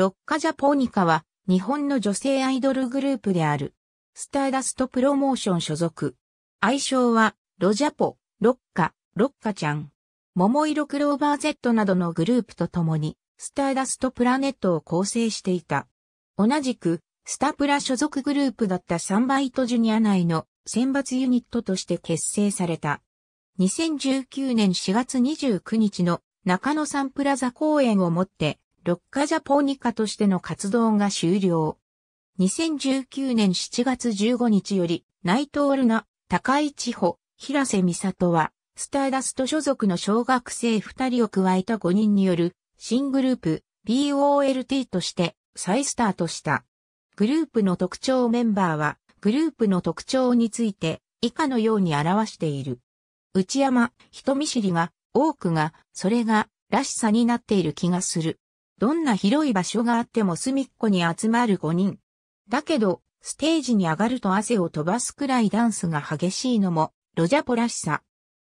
ロッカジャポーニカは日本の女性アイドルグループである。スターダストプロモーション所属。愛称はロジャポ、ロッカ、ロッカちゃん。桃色クローバー Z などのグループと共にスターダストプラネットを構成していた。同じくスタプラ所属グループだったサンバイトジュニア内の選抜ユニットとして結成された。2019年4月29日の中野サンプラザ公演をもってロッカジャポニカとしての活動が終了。2019年7月15日より、ナイトールナ、高井千穂、平瀬美里は、スターダスト所属の小学生2人を加えた5人による、新グループ、BOLT として再スタートした。グループの特徴メンバーは、グループの特徴について、以下のように表している。内山、人見知りが、多くが、それが、らしさになっている気がする。どんな広い場所があっても隅っこに集まる5人。だけど、ステージに上がると汗を飛ばすくらいダンスが激しいのも、ロジャポらしさ。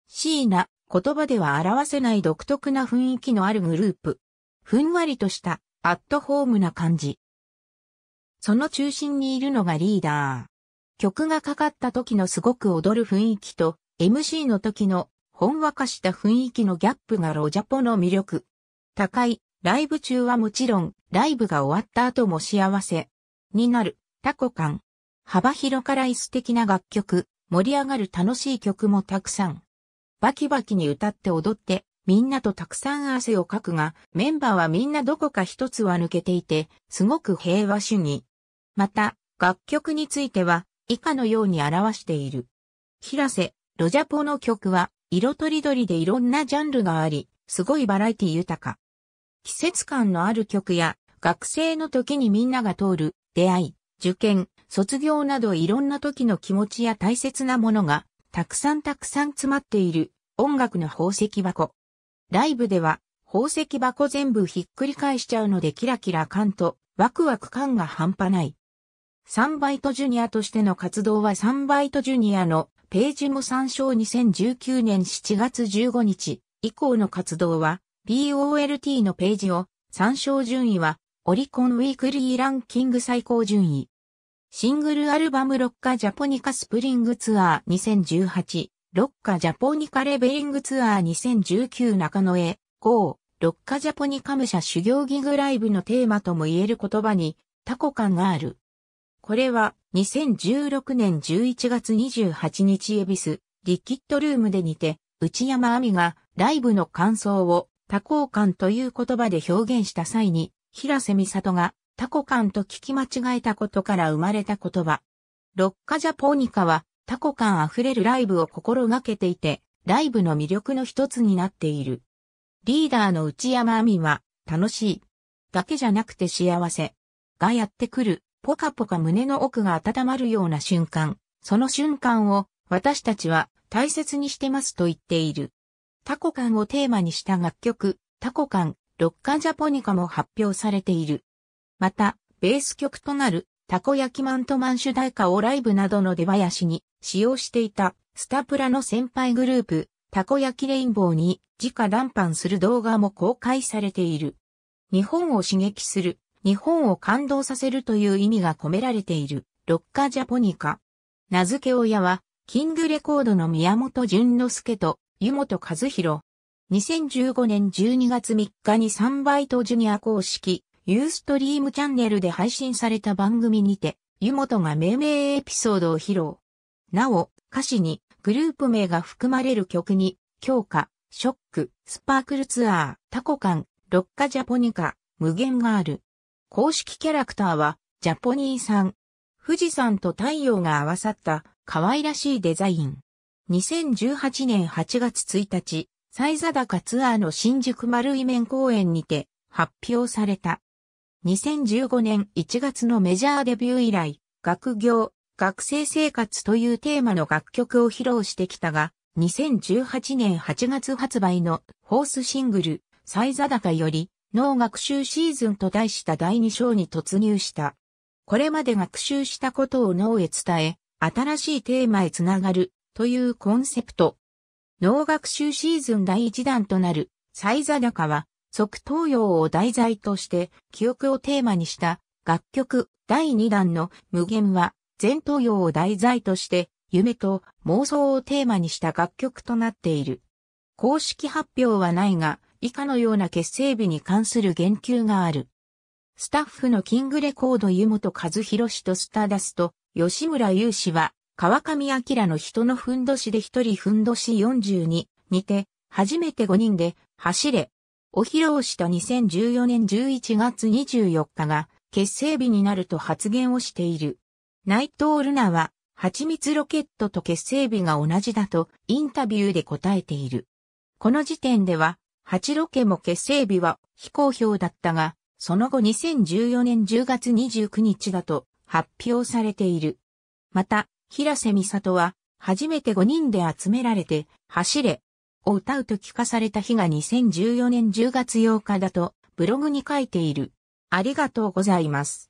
シーナ、言葉では表せない独特な雰囲気のあるグループ。ふんわりとした、アットホームな感じ。その中心にいるのがリーダー。曲がかかった時のすごく踊る雰囲気と、MC の時の、ほんわかした雰囲気のギャップがロジャポの魅力。高い、ライブ中はもちろん、ライブが終わった後も幸せになるタコ感。幅広から椅子的な楽曲、盛り上がる楽しい曲もたくさん。バキバキに歌って踊って、みんなとたくさん汗をかくが、メンバーはみんなどこか一つは抜けていて、すごく平和主義。また、楽曲については、以下のように表している。平瀬、ロジャポの曲は、色とりどりでいろんなジャンルがあり、すごいバラエティ豊か。季節感のある曲や、学生の時にみんなが通る、出会い、受験、卒業などいろんな時の気持ちや大切なものが、たくさんたくさん詰まっている、音楽の宝石箱。ライブでは、宝石箱全部ひっくり返しちゃうのでキラキラ感と、ワクワク感が半端ない。サンバイトジュニアとしての活動はサンバイトジュニアのページも参照2019年7月15日以降の活動は BOLT のページを参照順位はオリコンウィークリーランキング最高順位。シングルアルバムロッカジャポニカスプリングツアー2018ロッカジャポニカレベリングツアー2019中野へ GO ロッカジャポニカ武者修行ギグライブのテーマとも言える言葉にタコ感がある。これは2016年11月28日エビスリキッドルームでにて内山亜美がライブの感想を多幸感という言葉で表現した際に、平瀬美里がタコ感と聞き間違えたことから生まれた言葉。ロッカジャポーニカはタコ感あふれるライブを心がけていて、ライブの魅力の一つになっている。リーダーの内山亜美は、楽しい。だけじゃなくて幸せ。がやってくる、ポカポカ胸の奥が温まるような瞬間。その瞬間を、私たちは大切にしてますと言っている。タコ感をテーマにした楽曲、タコ感、ロッカジャポニカも発表されている。また、ベース曲となる、たこ焼きマントマン主題歌をライブなどの出囃子に使用していた、スタプラの先輩グループ、たこ焼きレインボーに直談判する動画も公開されている。日本を刺激する、日本を感動させるという意味が込められている、ロッカジャポニカ。名付け親は、キングレコードの宮本淳之介と、湯本和弘。2015年12月3日に3バイトジュニア公式、ユーストリームチャンネルで配信された番組にて、湯本が命名エピソードを披露。なお、歌詞にグループ名が含まれる曲に、強化、ショック、スパークルツアー、タコカン、ロッカジャポニカ、無限がある。公式キャラクターは、ジャポニーさん。富士山と太陽が合わさった可愛らしいデザイン。2018年8月1日、サザダ高ツアーの新宿丸井面公演にて発表された。2015年1月のメジャーデビュー以来、学業、学生生活というテーマの楽曲を披露してきたが、2018年8月発売のホースシングル、サザダ高より、脳学習シーズンと題した第2章に突入した。これまで学習したことを脳へ伝え、新しいテーマへつながるというコンセプト。能学習シーズン第1弾となる、サイザダカは、即東洋を題材として、記憶をテーマにした楽曲第2弾の無限は、全東洋を題材として、夢と妄想をテーマにした楽曲となっている。公式発表はないが、以下のような結成日に関する言及がある。スタッフのキングレコード湯本和弘氏とスターダスト、吉村雄氏は、川上明の人のふんどしで一人ふんどし42にて、初めて5人で走れお披露した2014年11月24日が結成日になると発言をしている。内藤ルナは、蜂蜜ロケットと結成日が同じだとインタビューで答えている。この時点では、蜂ロケも結成日は非公表だったが、その後2014年10月29日だと発表されている。また、平瀬美里は、初めて5人で集められて、走れ、を歌うと聞かされた日が2014年10月8日だと、ブログに書いている。ありがとうございます。